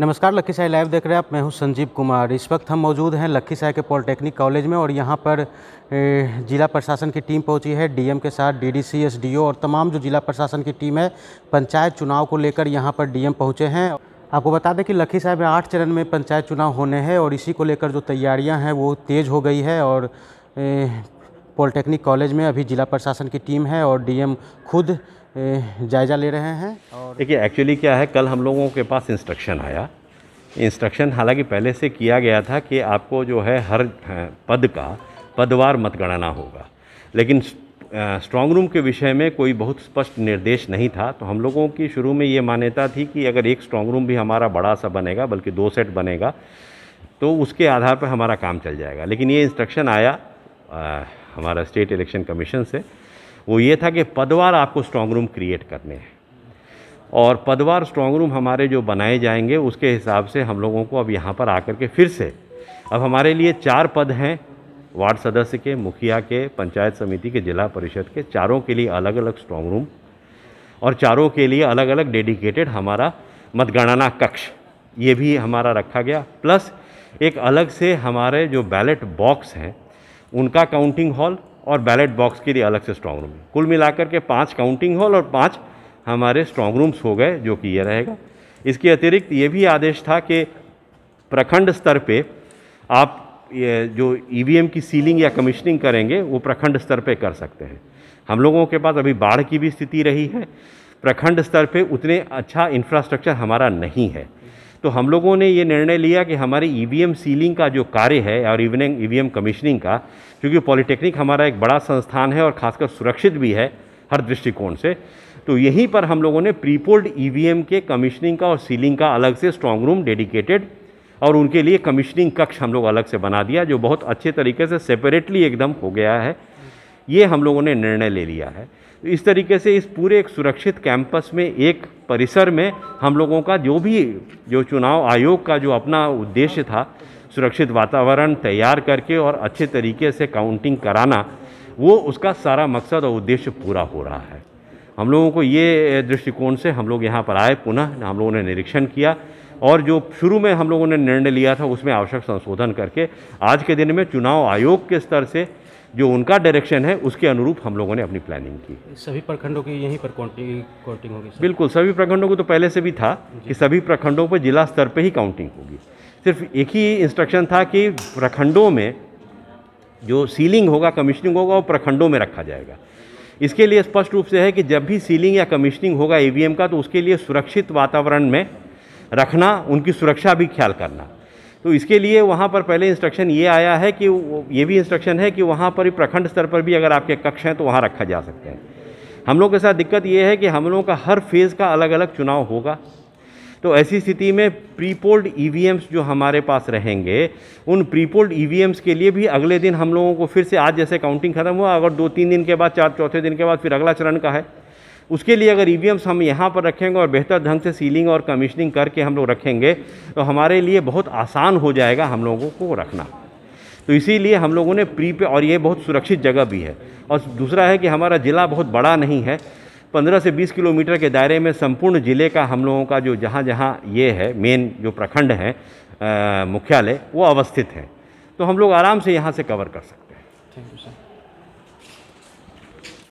नमस्कार लखीसराय लाइव देख रहे हैं आप मैं हूं संजीव कुमार इस वक्त हम मौजूद हैं लखीसराय के पॉलिटेक्निक कॉलेज में और यहां पर जिला प्रशासन की टीम पहुंची है डीएम के साथ डीडीसी एसडीओ और तमाम जो जिला प्रशासन की टीम है पंचायत चुनाव को लेकर यहां पर डीएम पहुंचे हैं आपको बता दें कि लखीसराय में आठ चरण में पंचायत चुनाव होने हैं और इसी को लेकर जो तैयारियाँ हैं वो तेज़ हो गई है और पॉलिटेक्निक कॉलेज में अभी जिला प्रशासन की टीम है और डी खुद जायज़ा ले रहे हैं और देखिए एक्चुअली क्या है कल हम लोगों के पास इंस्ट्रक्शन आया इंस्ट्रक्शन हालांकि पहले से किया गया था कि आपको जो है हर पद का पदवार मतगणना होगा लेकिन स्ट्रांग रूम के विषय में कोई बहुत स्पष्ट निर्देश नहीं था तो हम लोगों की शुरू में ये मान्यता थी कि अगर एक स्ट्रांग रूम भी हमारा बड़ा सा बनेगा बल्कि दो सेट बनेगा तो उसके आधार पर हमारा काम चल जाएगा लेकिन ये इंस्ट्रक्शन आया आ, हमारा स्टेट इलेक्शन कमीशन से वो ये था कि पदवार आपको स्ट्रॉन्ग रूम क्रिएट करने हैं और पदवार स्ट्रॉन्ग रूम हमारे जो बनाए जाएंगे उसके हिसाब से हम लोगों को अब यहाँ पर आकर के फिर से अब हमारे लिए चार पद हैं वार्ड सदस्य के मुखिया के पंचायत समिति के जिला परिषद के चारों के लिए अलग अलग स्ट्रॉन्ग रूम और चारों के लिए अलग अलग डेडिकेटेड हमारा मतगणना कक्ष ये भी हमारा रखा गया प्लस एक अलग से हमारे जो बैलेट बॉक्स हैं उनका काउंटिंग हॉल और बैलेट बॉक्स के लिए अलग से स्ट्रांग रूम कुल मिलाकर के पाँच काउंटिंग हॉल और पाँच हमारे स्ट्रांग रूम्स हो गए जो कि ये रहेगा इसके अतिरिक्त ये भी आदेश था कि प्रखंड स्तर पे आप ये जो ई e की सीलिंग या कमीशनिंग करेंगे वो प्रखंड स्तर पे कर सकते हैं हम लोगों के पास अभी बाढ़ की भी स्थिति रही है प्रखंड स्तर पे उतने अच्छा इंफ्रास्ट्रक्चर हमारा नहीं है तो हम लोगों ने ये निर्णय लिया कि हमारे ई सीलिंग का जो कार्य है और इवनिंग ई कमीशनिंग का क्योंकि पॉलिटेक्निक हमारा एक बड़ा संस्थान है और खासकर सुरक्षित भी है हर दृष्टिकोण से तो यहीं पर हम लोगों ने प्रीपोल्ड ई e के कमीशनिंग का और सीलिंग का अलग से स्ट्रॉन्ग रूम डेडिकेटेड और उनके लिए कमीशनिंग कक्ष हम लोग अलग से बना दिया जो बहुत अच्छे तरीके से सेपरेटली एकदम हो गया है ये हम लोगों ने निर्णय ले लिया है तो इस तरीके से इस पूरे एक सुरक्षित कैंपस में एक परिसर में हम लोगों का जो भी जो चुनाव आयोग का जो अपना उद्देश्य था सुरक्षित वातावरण तैयार करके और अच्छे तरीके से काउंटिंग कराना वो उसका सारा मकसद और उद्देश्य पूरा हो रहा है हम लोगों को ये दृष्टिकोण से हम लोग यहाँ पर आए पुनः हम लोगों ने निरीक्षण किया और जो शुरू में हम लोगों ने निर्णय लिया था उसमें आवश्यक संशोधन करके आज के दिन में चुनाव आयोग के स्तर से जो उनका डायरेक्शन है उसके अनुरूप हम लोगों ने अपनी प्लानिंग की सभी प्रखंडों की यहीं पर काउंटिंग काउंटिंग होगी बिल्कुल सभी प्रखंडों को तो पहले से भी था कि सभी प्रखंडों पर जिला स्तर पर ही काउंटिंग होगी सिर्फ एक ही इंस्ट्रक्शन था कि प्रखंडों में जो सीलिंग होगा कमिश्निंग होगा वो प्रखंडों में रखा जाएगा इसके लिए स्पष्ट रूप से है कि जब भी सीलिंग या कमीशनिंग होगा ई का तो उसके लिए सुरक्षित वातावरण में रखना उनकी सुरक्षा भी ख्याल करना तो इसके लिए वहाँ पर पहले इंस्ट्रक्शन ये आया है कि ये भी इंस्ट्रक्शन है कि वहाँ पर प्रखंड स्तर पर भी अगर आपके कक्ष हैं तो वहाँ रखा जा सकते हैं हम लोग के साथ दिक्कत ये है कि हम लोगों का हर फेज़ का अलग अलग चुनाव होगा तो ऐसी स्थिति में प्रीपोल्ड ई e जो हमारे पास रहेंगे उन प्रीपोल्ड ई e के लिए भी अगले दिन हम लोगों को फिर से आज जैसे काउंटिंग खत्म हुआ अगर दो तीन दिन के बाद चार चौथे दिन के बाद फिर अगला चरण का है उसके लिए अगर ई e हम यहाँ पर रखेंगे और बेहतर ढंग से सीलिंग और कमीशनिंग करके हम लोग रखेंगे तो हमारे लिए बहुत आसान हो जाएगा हम लोगों को रखना तो इसीलिए हम लोगों ने प्री पे और ये बहुत सुरक्षित जगह भी है और दूसरा है कि हमारा ज़िला बहुत बड़ा नहीं है 15 से 20 किलोमीटर के दायरे में संपूर्ण ज़िले का हम लोगों का जो जहाँ जहाँ ये है मेन जो प्रखंड है मुख्यालय वो अवस्थित है तो हम लोग आराम से यहाँ से कवर कर सकते हैं थैंक यू सर